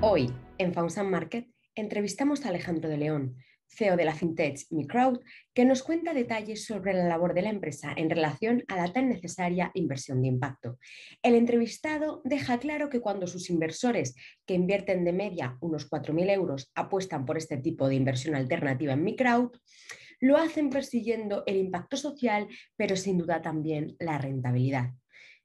Hoy, en Fausan Market, entrevistamos a Alejandro de León, CEO de la fintech MiCrowd, que nos cuenta detalles sobre la labor de la empresa en relación a la tan necesaria inversión de impacto. El entrevistado deja claro que cuando sus inversores, que invierten de media unos 4.000 euros, apuestan por este tipo de inversión alternativa en MiCrowd, lo hacen persiguiendo el impacto social, pero sin duda también la rentabilidad.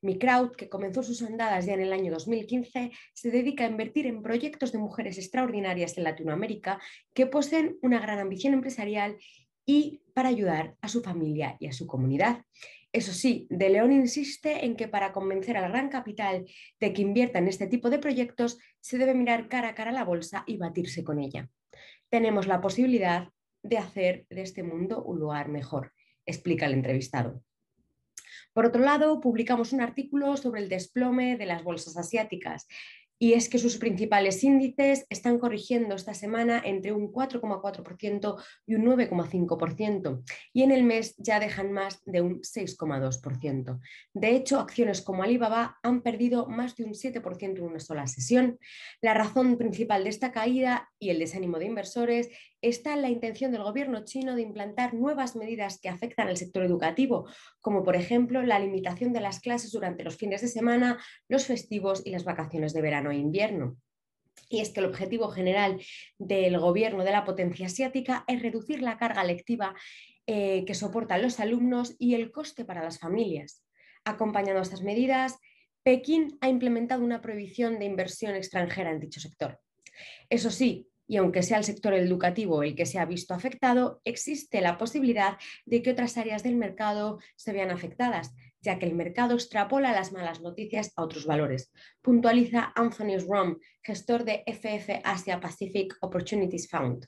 MiCrowd, que comenzó sus andadas ya en el año 2015, se dedica a invertir en proyectos de mujeres extraordinarias en Latinoamérica que poseen una gran ambición empresarial y para ayudar a su familia y a su comunidad. Eso sí, De León insiste en que para convencer al gran capital de que invierta en este tipo de proyectos, se debe mirar cara a cara a la bolsa y batirse con ella. Tenemos la posibilidad de hacer de este mundo un lugar mejor, explica el entrevistado. Por otro lado, publicamos un artículo sobre el desplome de las bolsas asiáticas y es que sus principales índices están corrigiendo esta semana entre un 4,4% y un 9,5%, y en el mes ya dejan más de un 6,2%. De hecho, acciones como Alibaba han perdido más de un 7% en una sola sesión. La razón principal de esta caída y el desánimo de inversores está la intención del gobierno chino de implantar nuevas medidas que afectan al sector educativo, como por ejemplo la limitación de las clases durante los fines de semana, los festivos y las vacaciones de verano e invierno. Y es que el objetivo general del gobierno de la potencia asiática es reducir la carga lectiva eh, que soportan los alumnos y el coste para las familias. Acompañando estas medidas, Pekín ha implementado una prohibición de inversión extranjera en dicho sector. Eso sí, y aunque sea el sector educativo el que se ha visto afectado, existe la posibilidad de que otras áreas del mercado se vean afectadas, ya que el mercado extrapola las malas noticias a otros valores. Puntualiza Anthony Rom, gestor de FF Asia Pacific Opportunities Fund.